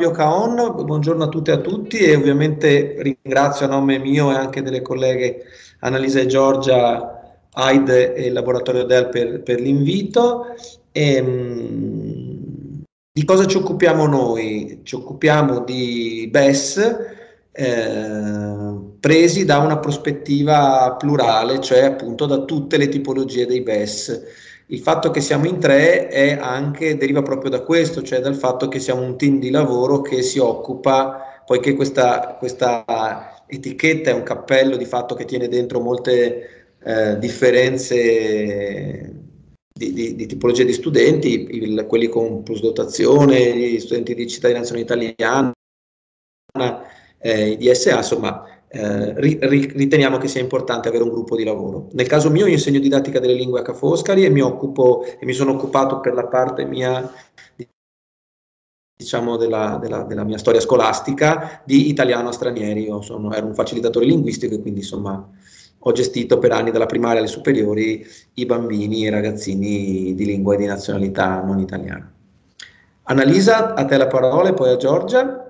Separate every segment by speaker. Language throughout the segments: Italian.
Speaker 1: Fabio Caon, buongiorno a tutte e a tutti e ovviamente ringrazio a nome mio e anche delle colleghe Annalisa e Giorgia, AIDE e il Laboratorio Dell per, per l'invito. E, ehm, mh, di cosa ci occupiamo noi? Ci occupiamo di BES eh, presi da una prospettiva plurale, cioè appunto da tutte le tipologie dei BES il fatto che siamo in tre è anche, deriva proprio da questo, cioè dal fatto che siamo un team di lavoro che si occupa, poiché questa, questa etichetta è un cappello di fatto che tiene dentro molte eh, differenze di, di, di, tipologia di studenti, il, quelli con plus dotazione, gli studenti di cittadinanza italiana, eh, i DSA, insomma eh, ri, ri, riteniamo che sia importante avere un gruppo di lavoro. Nel caso mio io insegno didattica delle lingue a Foscari e mi, occupo, e mi sono occupato per la parte mia diciamo, della, della, della, mia storia scolastica di italiano a stranieri. Io sono, ero un facilitatore linguistico e quindi insomma ho gestito per anni dalla primaria alle superiori i bambini e i ragazzini di lingua e di nazionalità non italiana. Annalisa, a te la parola e poi a Giorgia.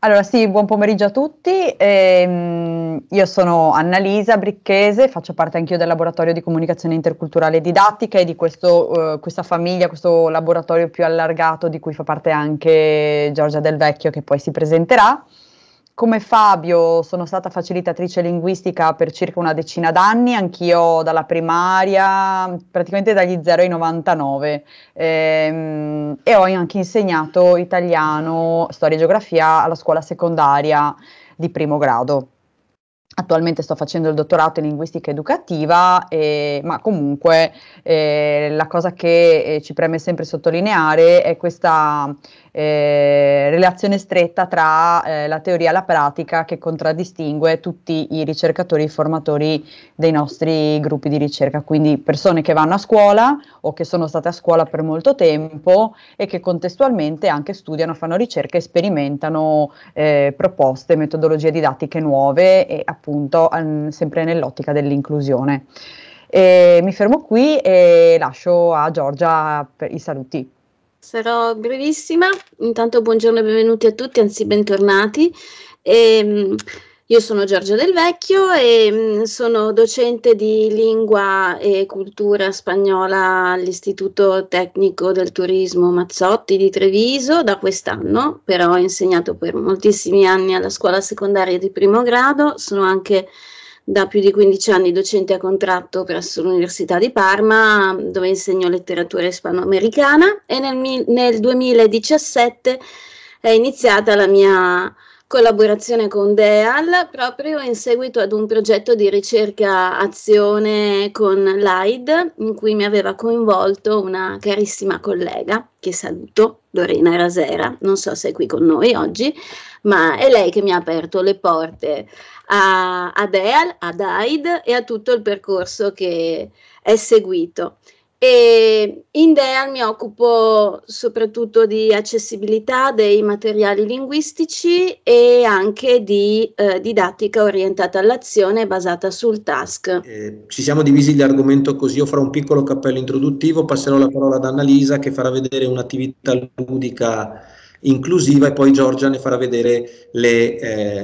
Speaker 2: Allora sì, buon pomeriggio a tutti. Ehm, io sono Annalisa Bricchese, faccio parte anch'io del laboratorio di comunicazione interculturale e didattica e di questo, eh, questa famiglia, questo laboratorio più allargato di cui fa parte anche Giorgia Del Vecchio che poi si presenterà. Come Fabio sono stata facilitatrice linguistica per circa una decina d'anni, anch'io dalla primaria, praticamente dagli 0 ai 99 ehm, e ho anche insegnato italiano, storia e geografia alla scuola secondaria di primo grado. Attualmente sto facendo il dottorato in linguistica educativa, eh, ma comunque eh, la cosa che eh, ci preme sempre sottolineare è questa eh, relazione stretta tra eh, la teoria e la pratica che contraddistingue tutti i ricercatori e formatori dei nostri gruppi di ricerca, quindi persone che vanno a scuola o che sono state a scuola per molto tempo e che contestualmente anche studiano, fanno ricerca e sperimentano eh, proposte, metodologie didattiche nuove e appunto an, sempre nell'ottica dell'inclusione. E mi fermo qui e lascio a Giorgia i saluti
Speaker 3: sarò brevissima. Intanto buongiorno e benvenuti a tutti, anzi bentornati. E, ehm, io sono Giorgia Del Vecchio e mm, sono docente di lingua e cultura spagnola all'Istituto Tecnico del Turismo Mazzotti di Treviso da quest'anno, però ho insegnato per moltissimi anni alla scuola secondaria di primo grado, sono anche da più di 15 anni docente a contratto presso l'Università di Parma, dove insegno letteratura ispanoamericana e nel, nel 2017 è iniziata la mia collaborazione con DEAL proprio in seguito ad un progetto di ricerca azione con l'AID in cui mi aveva coinvolto una carissima collega che saluto, Lorena Rasera, non so se è qui con noi oggi, ma è lei che mi ha aperto le porte a, ad EAL, ad AID e a tutto il percorso che è seguito. E in DEAL mi occupo soprattutto di accessibilità dei materiali linguistici e anche di eh, didattica orientata all'azione basata sul task.
Speaker 1: Eh, ci siamo divisi l'argomento così, io farò un piccolo cappello introduttivo, passerò la parola ad Annalisa che farà vedere un'attività ludica inclusiva e poi Giorgia ne farà vedere le,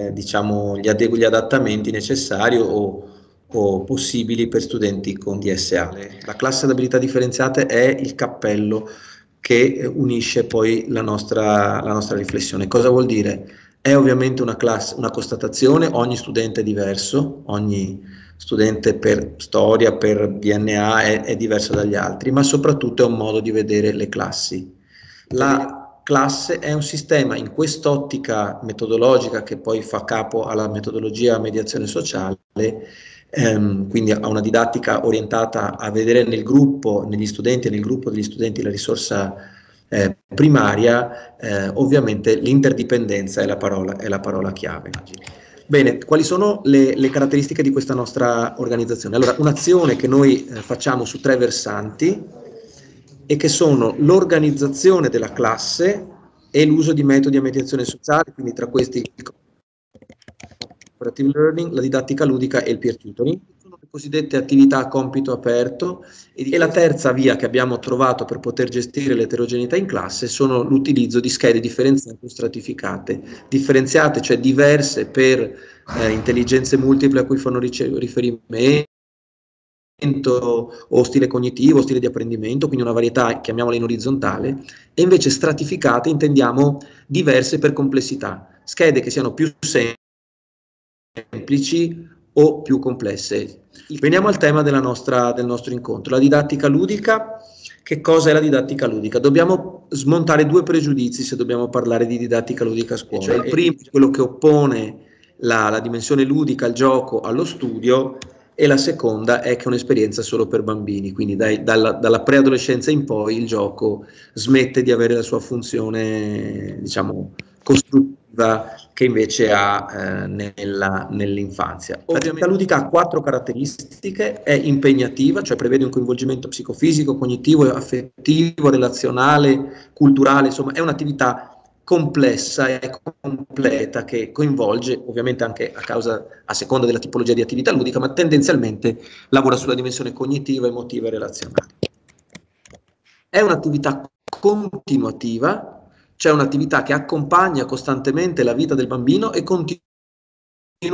Speaker 1: eh, diciamo, gli, ad- gli, adattamenti necessari o, o, possibili per studenti con DSA. La classe ad abilità differenziate è il cappello che unisce poi la nostra, la nostra riflessione. Cosa vuol dire? È ovviamente una, classe, una constatazione, ogni studente è diverso, ogni studente per storia, per DNA è, è diverso dagli altri, ma soprattutto è un modo di vedere le classi. La, classe è un sistema in quest'ottica metodologica che poi fa capo alla metodologia mediazione sociale, ehm, quindi a una didattica orientata a vedere nel gruppo, negli studenti e nel gruppo degli studenti la risorsa eh, primaria, eh, ovviamente l'interdipendenza è la parola, è la parola chiave. Bene, quali sono le, le, caratteristiche di questa nostra organizzazione? Allora, un'azione che noi eh, facciamo su tre versanti, e che sono l'organizzazione della classe e l'uso di metodi a mediazione sociale, quindi tra questi il cooperative learning, la didattica ludica e il peer tutoring. Sono le cosiddette attività a compito aperto e la terza via che abbiamo trovato per poter gestire l'eterogeneità in classe sono l'utilizzo di schede differenziate o stratificate, differenziate cioè diverse per eh, intelligenze multiple a cui fanno riferimento, o stile cognitivo, stile di apprendimento, quindi una varietà, chiamiamola in orizzontale, e invece stratificate intendiamo diverse per complessità, schede che siano più semplici o più complesse. Veniamo al tema nostra, del nostro incontro, la didattica ludica. Che cosa è la didattica ludica? Dobbiamo smontare due pregiudizi se dobbiamo parlare di didattica ludica a scuola. Cioè, il primo è quello che oppone la, la dimensione ludica al gioco, allo studio, e la seconda è che è un'esperienza solo per bambini, quindi dai, dalla, dalla, preadolescenza in poi il gioco smette di avere la sua funzione, diciamo, costruttiva che invece ha eh, nella, nell'infanzia. Ovviamente. La ludica ha quattro caratteristiche, è impegnativa, cioè prevede un coinvolgimento psicofisico, cognitivo, affettivo, relazionale, culturale, insomma è un'attività complessa e completa che coinvolge ovviamente anche a causa a seconda della tipologia di attività ludica ma tendenzialmente lavora sulla dimensione cognitiva, emotiva e relazionale. È un'attività continuativa, cioè un'attività che accompagna costantemente la vita del bambino e continua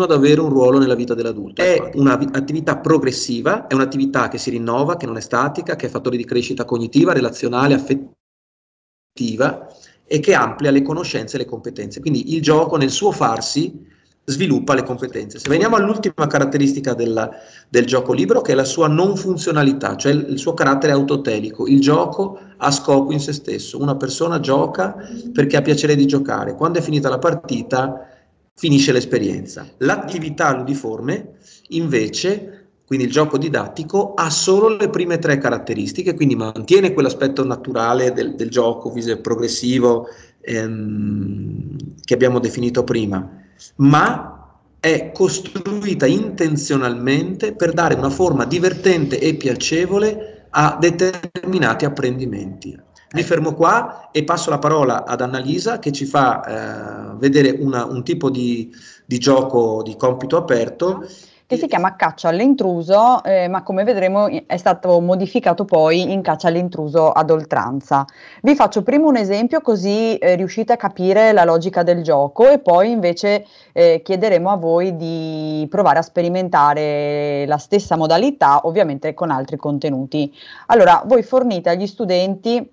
Speaker 1: ad avere un ruolo nella vita dell'adulto. È un'attività progressiva, è un'attività che si rinnova, che non è statica, che è fattore di crescita cognitiva, relazionale, affettiva e che amplia le conoscenze e le competenze. Quindi il gioco nel suo farsi sviluppa le competenze. Se veniamo all'ultima caratteristica del, del gioco libero, che è la sua non funzionalità, cioè il, il suo carattere autotelico. Il gioco ha scopo in se stesso. Una persona gioca perché ha piacere di giocare. Quando è finita la partita, finisce l'esperienza. L'attività ludiforme, invece, quindi il gioco didattico ha solo le prime tre caratteristiche, quindi mantiene quell'aspetto naturale del, del gioco progressivo ehm, che abbiamo definito prima, ma è costruita intenzionalmente per dare una forma divertente e piacevole a determinati apprendimenti. Mi fermo qua e passo la parola ad Annalisa che ci fa eh, vedere una, un tipo di, di gioco di compito aperto
Speaker 2: che si chiama Caccia all'intruso, eh, ma come vedremo è stato modificato poi in Caccia all'intruso ad oltranza. Vi faccio prima un esempio così eh, riuscite a capire la logica del gioco e poi invece eh, chiederemo a voi di provare a sperimentare la stessa modalità, ovviamente con altri contenuti. Allora, voi fornite agli studenti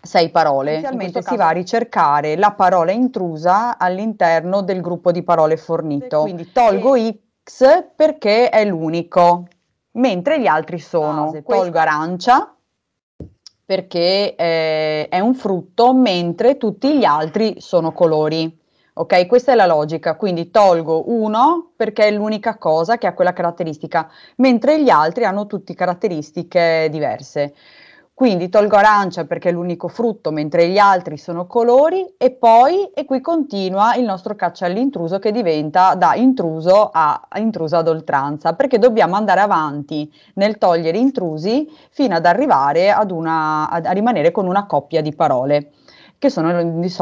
Speaker 2: sei parole. Inizialmente si va a ricercare la parola intrusa all'interno del gruppo di parole fornito. Quindi tolgo e... i X perché è l'unico, mentre gli altri sono ah, polgo arancia perché eh, è un frutto, mentre tutti gli altri sono colori. Ok, questa è la logica, quindi tolgo uno perché è l'unica cosa che ha quella caratteristica, mentre gli altri hanno tutte caratteristiche diverse. Quindi tolgo arancia perché è l'unico frutto, mentre gli altri sono colori, e poi, e qui continua il nostro caccia all'intruso che diventa da intruso a, intruso ad oltranza, perché dobbiamo andare avanti nel togliere intrusi fino ad arrivare ad una, a, a rimanere con una coppia di parole che sono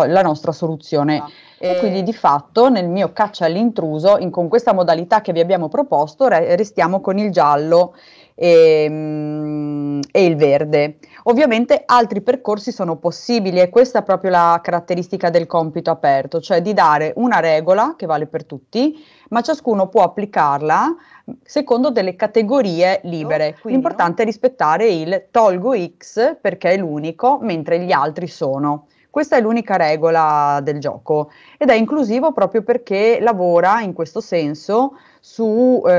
Speaker 2: la nostra soluzione. Ah, e, e eh. quindi di fatto nel mio caccia all'intruso, in, con questa modalità che vi abbiamo proposto, re, restiamo con il giallo e, ehm, e il verde. Ovviamente altri percorsi sono possibili e questa è proprio la caratteristica del compito aperto, cioè di dare una regola che vale per tutti, ma ciascuno può applicarla secondo delle categorie libere. Oh, quindi, L'importante no? è rispettare il tolgo X perché è l'unico, mentre gli altri sono. Questa è l'unica regola del gioco ed è inclusivo proprio perché lavora in questo senso sulla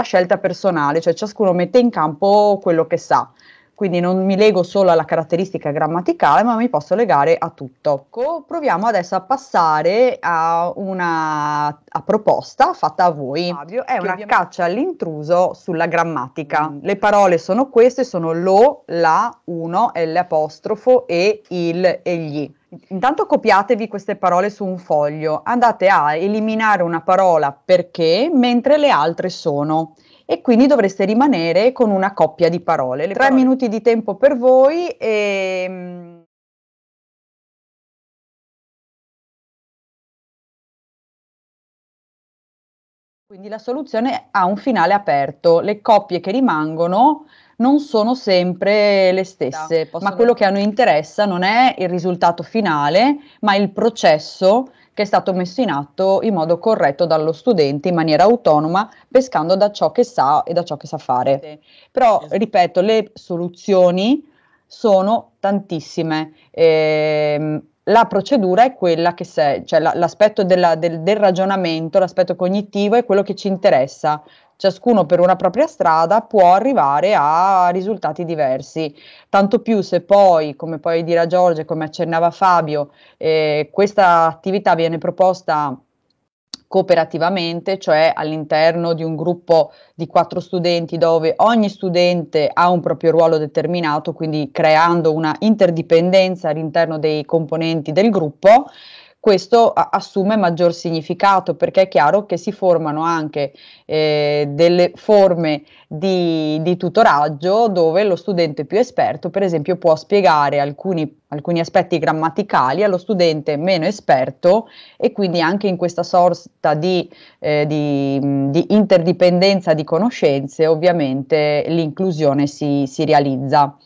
Speaker 2: eh, scelta personale, cioè ciascuno mette in campo quello che sa. Quindi non mi leggo solo alla caratteristica grammaticale, ma mi posso legare a tutto. Proviamo adesso a passare a una a proposta fatta a voi. Fabio, è una caccia all'intruso sulla grammatica. Mm. Le parole sono queste, sono lo, la, uno, l'apostrofo e il e gli. Intanto copiatevi queste parole su un foglio, andate a eliminare una parola perché mentre le altre sono e quindi dovreste rimanere con una coppia di parole. Le Tre parole. minuti di tempo per voi e... Mm, quindi la soluzione ha un finale aperto, le coppie che rimangono non sono sempre le esatto. stesse, no, ma quello vedere. che a noi interessa non è il risultato finale, ma il processo che è stato messo in atto in modo corretto dallo studente in maniera autonoma, pescando da ciò che sa e da ciò che sa fare. Sì. Però, esatto. ripeto, le soluzioni sono tantissime. Eh, la procedura è quella che sei, cioè la, l'aspetto della, del, del, ragionamento, l'aspetto cognitivo è quello che ci interessa. Ciascuno per una propria strada può arrivare a risultati diversi, tanto più se poi, come poi dirà Giorgio, come accennava Fabio, eh, questa attività viene proposta cooperativamente, cioè all'interno di un gruppo di quattro studenti dove ogni studente ha un proprio ruolo determinato, quindi creando una interdipendenza all'interno dei componenti del gruppo questo a- assume maggior significato perché è chiaro che si formano anche eh, delle forme di, di, tutoraggio dove lo studente più esperto, per esempio, può spiegare alcuni, alcuni aspetti grammaticali allo studente meno esperto e quindi anche in questa sorta di, eh, di, di interdipendenza di conoscenze ovviamente l'inclusione si, si realizza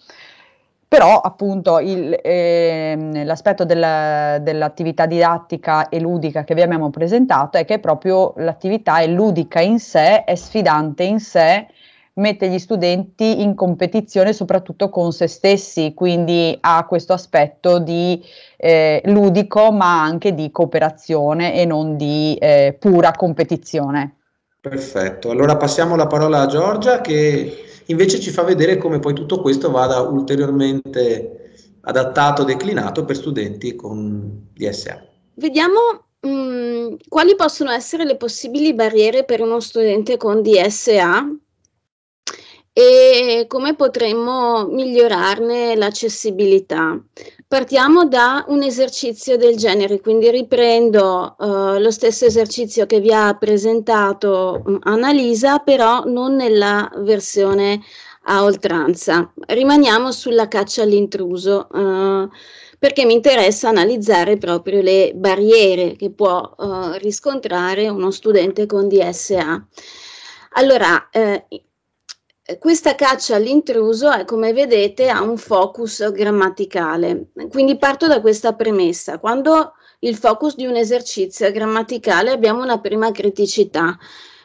Speaker 2: però appunto il, ehm, l'aspetto della, dell'attività didattica e ludica che vi abbiamo presentato è che proprio l'attività è ludica in sé, è sfidante in sé, mette gli studenti in competizione soprattutto con se stessi, quindi ha questo aspetto di eh, ludico ma anche di cooperazione e non di eh, pura competizione.
Speaker 1: Perfetto, allora passiamo la parola a Giorgia che invece ci fa vedere come poi tutto questo vada ulteriormente adattato, declinato per studenti con DSA.
Speaker 3: Vediamo mh, mm, quali possono essere le possibili barriere per uno studente con DSA e come potremmo migliorarne l'accessibilità. Partiamo da un esercizio del genere, quindi riprendo uh, lo stesso esercizio che vi ha presentato mm, Annalisa, però non nella versione a oltranza. Rimaniamo sulla caccia all'intruso, uh, perché mi interessa analizzare proprio le barriere che può uh, riscontrare uno studente con DSA. Allora, eh, questa caccia all'intruso, eh, come vedete, ha un focus grammaticale. Quindi parto da questa premessa. Quando il focus di un esercizio è grammaticale abbiamo una prima criticità,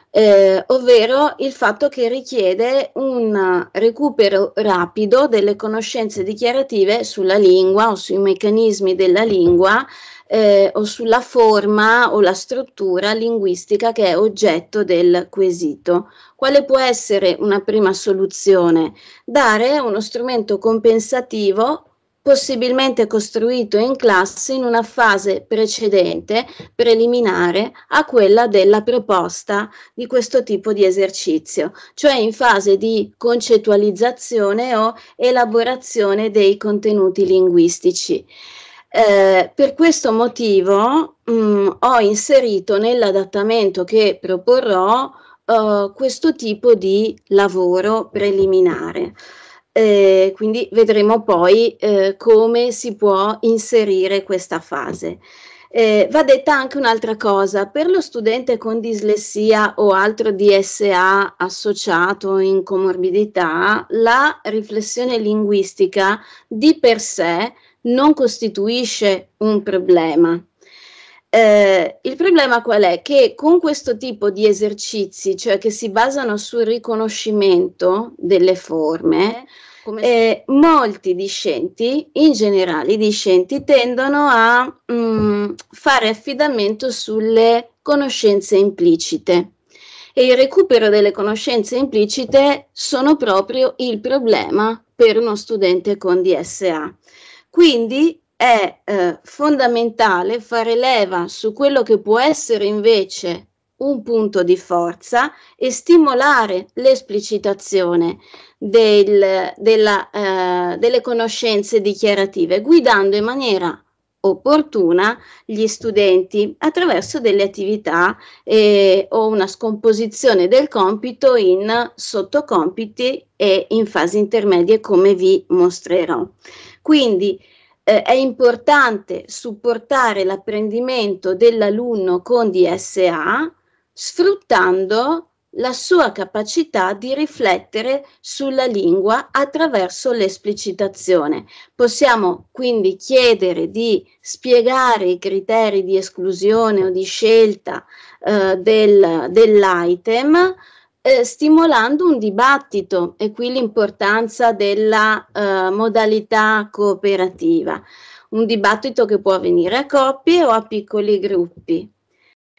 Speaker 3: eh, ovvero il fatto che richiede un recupero rapido delle conoscenze dichiarative sulla lingua o sui meccanismi della lingua eh, o sulla forma o la struttura linguistica che è oggetto del quesito. Quale può essere una prima soluzione? Dare uno strumento compensativo possibilmente costruito in classe in una fase precedente, preliminare a quella della proposta di questo tipo di esercizio, cioè in fase di concettualizzazione o elaborazione dei contenuti linguistici. Eh, per questo motivo mh, mm, ho inserito nell'adattamento che proporrò eh, questo tipo di lavoro preliminare. Eh, quindi vedremo poi eh, come si può inserire questa fase. Eh, va detta anche un'altra cosa, per lo studente con dislessia o altro DSA associato in comorbidità, la riflessione linguistica di per sé non costituisce un problema. Eh, il problema qual è? Che con questo tipo di esercizi, cioè che si basano sul riconoscimento delle forme, eh, eh molti discenti, in generale i discenti, tendono a mh, mm, fare affidamento sulle conoscenze implicite. E il recupero delle conoscenze implicite sono proprio il problema per uno studente con DSA. Quindi è eh, fondamentale fare leva su quello che può essere invece un punto di forza e stimolare l'esplicitazione del, della, eh, delle conoscenze dichiarative, guidando in maniera opportuna gli studenti attraverso delle attività eh, o una scomposizione del compito in sottocompiti e in fasi intermedie come vi mostrerò. Quindi eh, è importante supportare l'apprendimento dell'alunno con DSA sfruttando la sua capacità di riflettere sulla lingua attraverso l'esplicitazione. Possiamo quindi chiedere di spiegare i criteri di esclusione o di scelta eh, del, dell'item eh, stimolando un dibattito e qui l'importanza della eh, modalità cooperativa, un dibattito che può avvenire a coppie o a piccoli gruppi,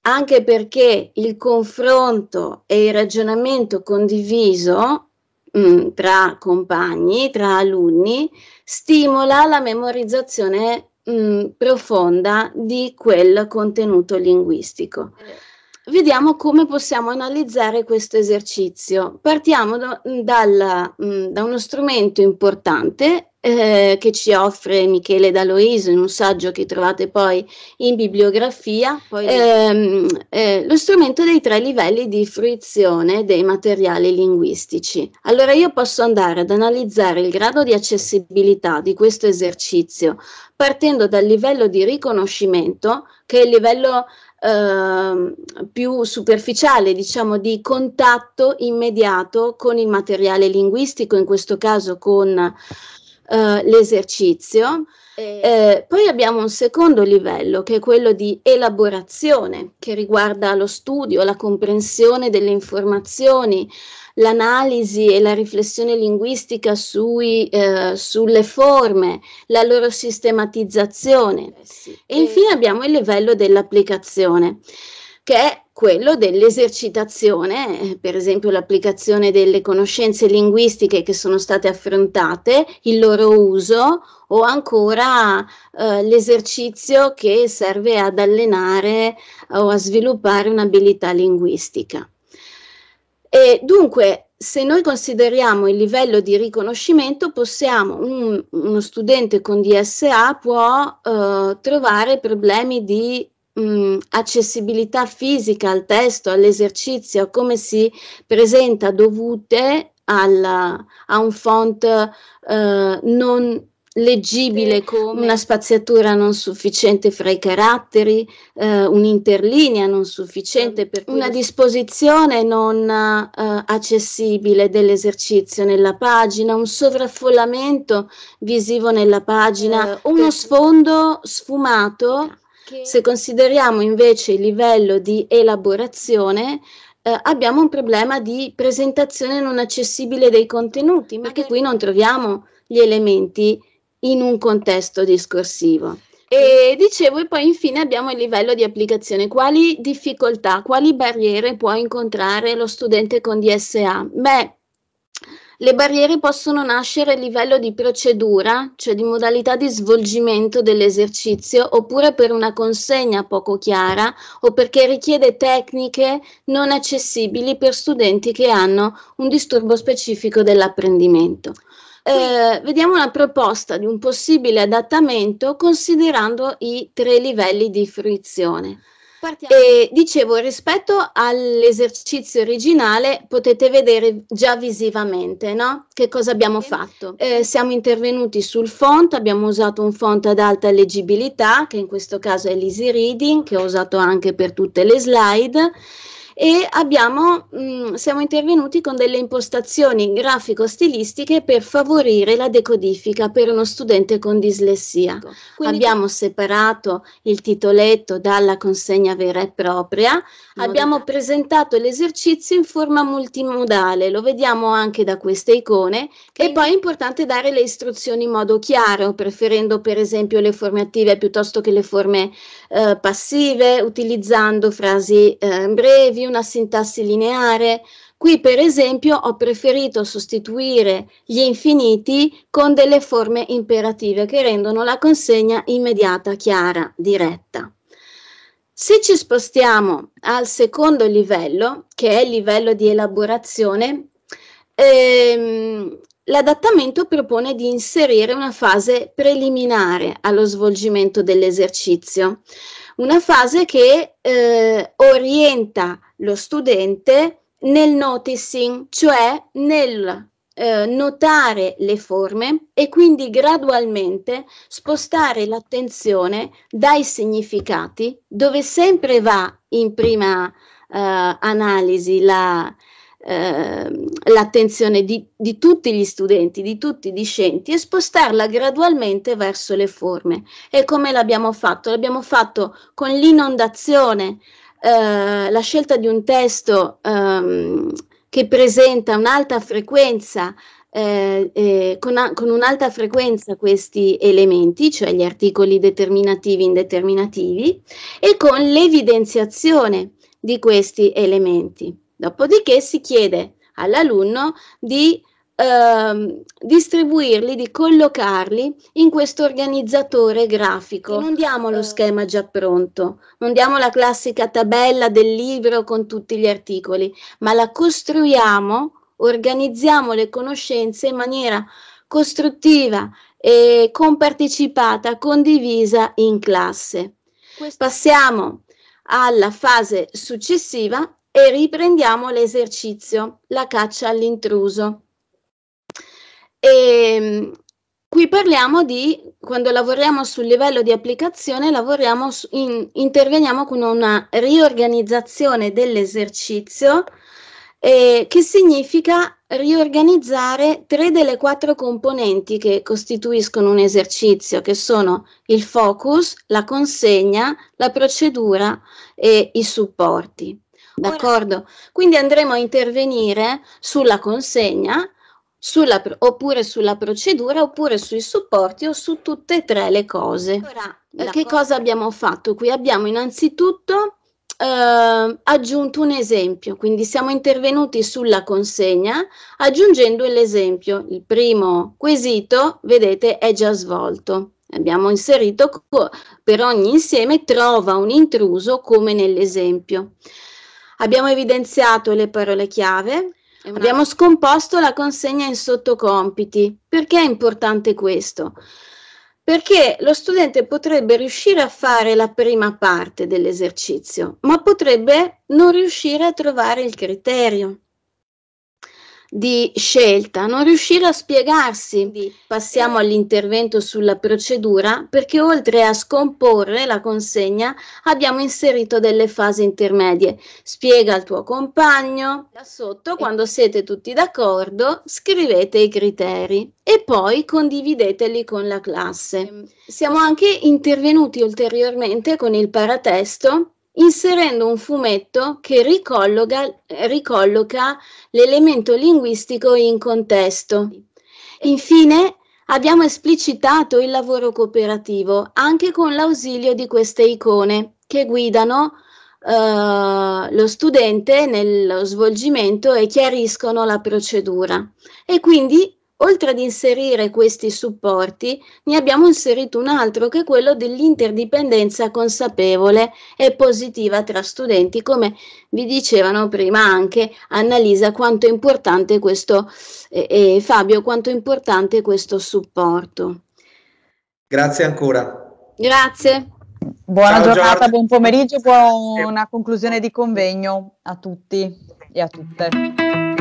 Speaker 3: anche perché il confronto e il ragionamento condiviso mh, mm, tra compagni, tra alunni, stimola la memorizzazione mh, mm, profonda di quel contenuto linguistico. Vediamo come possiamo analizzare questo esercizio. Partiamo da, dal, mm, da uno strumento importante eh, che ci offre Michele D'Aloiso in un saggio che trovate poi in bibliografia, poi... Ehm, eh, lo strumento dei tre livelli di fruizione dei materiali linguistici. Allora io posso andare ad analizzare il grado di accessibilità di questo esercizio partendo dal livello di riconoscimento, che è il livello eh, più superficiale, diciamo di contatto immediato con il materiale linguistico, in questo caso con eh, l'esercizio. Eh. eh, poi abbiamo un secondo livello che è quello di elaborazione, che riguarda lo studio, la comprensione delle informazioni, l'analisi e la riflessione linguistica sui, eh, sulle forme, la loro sistematizzazione. Eh sì. E infine eh. abbiamo il livello dell'applicazione che è quello dell'esercitazione, per esempio l'applicazione delle conoscenze linguistiche che sono state affrontate, il loro uso o ancora eh, l'esercizio che serve ad allenare eh, o a sviluppare un'abilità linguistica. E dunque, se noi consideriamo il livello di riconoscimento, possiamo, un, uno studente con DSA può eh, trovare problemi di mh, mm, accessibilità fisica al testo, all'esercizio, come si presenta dovute alla, a un font eh, non leggibile come una spaziatura non sufficiente fra i caratteri, eh, un'interlinea non sufficiente, per una disposizione non eh, accessibile dell'esercizio nella pagina, un sovraffollamento visivo nella pagina, eh, uno sfondo sfumato se consideriamo invece il livello di elaborazione, eh, abbiamo un problema di presentazione non accessibile dei contenuti, perché qui non troviamo gli elementi in un contesto discorsivo. E dicevo, e poi infine abbiamo il livello di applicazione. Quali difficoltà, quali barriere può incontrare lo studente con DSA? Beh, le barriere possono nascere a livello di procedura, cioè di modalità di svolgimento dell'esercizio, oppure per una consegna poco chiara o perché richiede tecniche non accessibili per studenti che hanno un disturbo specifico dell'apprendimento. Eh, vediamo una proposta di un possibile adattamento considerando i tre livelli di fruizione. Partiamo. E dicevo, rispetto all'esercizio originale potete vedere già visivamente no? che cosa abbiamo okay. fatto. Eh, siamo intervenuti sul font, abbiamo usato un font ad alta leggibilità, che in questo caso è l'Easy Reading, che ho usato anche per tutte le slide e abbiamo, mh, mm, siamo intervenuti con delle impostazioni grafico-stilistiche per favorire la decodifica per uno studente con dislessia. Ecco, quindi abbiamo separato il titoletto dalla consegna vera e propria, abbiamo presentato l'esercizio in forma multimodale, lo vediamo anche da queste icone, che e poi è importante dare le istruzioni in modo chiaro, preferendo per esempio le forme attive piuttosto che le forme eh, passive, utilizzando frasi eh, brevi di una sintassi lineare. Qui, per esempio, ho preferito sostituire gli infiniti con delle forme imperative che rendono la consegna immediata, chiara, diretta. Se ci spostiamo al secondo livello, che è il livello di elaborazione, ehm, l'adattamento propone di inserire una fase preliminare allo svolgimento dell'esercizio, una fase che eh, orienta lo studente nel noticing, cioè nel eh, notare le forme e quindi gradualmente spostare l'attenzione dai significati dove sempre va in prima eh, analisi la, eh, l'attenzione di, di, tutti gli studenti, di tutti i discenti e spostarla gradualmente verso le forme. E come l'abbiamo fatto? L'abbiamo fatto con l'inondazione eh, la scelta di un testo ehm, che presenta un'alta frequenza, eh, eh, con, a, con, un'alta frequenza questi elementi, cioè gli articoli determinativi e indeterminativi, e con l'evidenziazione di questi elementi. Dopodiché si chiede all'alunno di Ehm, distribuirli, di collocarli in questo organizzatore grafico. Non diamo lo eh. schema già pronto, non diamo la classica tabella del libro con tutti gli articoli, ma la costruiamo, organizziamo le conoscenze in maniera costruttiva e compartecipata, condivisa in classe. Passiamo alla fase successiva e riprendiamo l'esercizio, la caccia all'intruso. E ehm, qui parliamo di quando lavoriamo sul livello di applicazione, su, in, interveniamo con una riorganizzazione dell'esercizio eh, che significa riorganizzare tre delle quattro componenti che costituiscono un esercizio, che sono il focus, la consegna, la procedura e i supporti. D'accordo? Quindi andremo a intervenire sulla consegna sulla, oppure sulla procedura, oppure sui supporti o su tutte e tre le cose. Ora, eh, che cosa abbiamo fatto qui? Abbiamo innanzitutto eh, aggiunto un esempio, quindi siamo intervenuti sulla consegna aggiungendo l'esempio. Il primo quesito, vedete, è già svolto. Abbiamo inserito per ogni insieme trova un intruso come nell'esempio. Abbiamo evidenziato le parole chiave, una... Abbiamo scomposto la consegna in sottocompiti. Perché è importante questo? Perché lo studente potrebbe riuscire a fare la prima parte dell'esercizio, ma potrebbe non riuscire a trovare il criterio di scelta, non riuscire a spiegarsi. passiamo all'intervento sulla procedura perché oltre a scomporre la consegna abbiamo inserito delle fasi intermedie. Spiega al tuo compagno, là sotto quando siete tutti d'accordo scrivete i criteri e poi condivideteli con la classe. Siamo anche intervenuti ulteriormente con il paratesto inserendo un fumetto che ricolloca l'elemento linguistico in contesto. Infine, abbiamo esplicitato il lavoro cooperativo anche con l'ausilio di queste icone che guidano Uh, lo studente nello svolgimento e chiariscono la procedura e quindi Oltre ad inserire questi supporti, ne abbiamo inserito un altro che è quello dell'interdipendenza consapevole e positiva tra studenti, come vi dicevano prima anche Annalisa quanto è importante questo e eh, eh, Fabio quanto è importante questo supporto.
Speaker 1: Grazie ancora.
Speaker 2: Grazie. Buona Ciao, giornata, George. buon pomeriggio, buona conclusione di convegno a tutti e a tutte.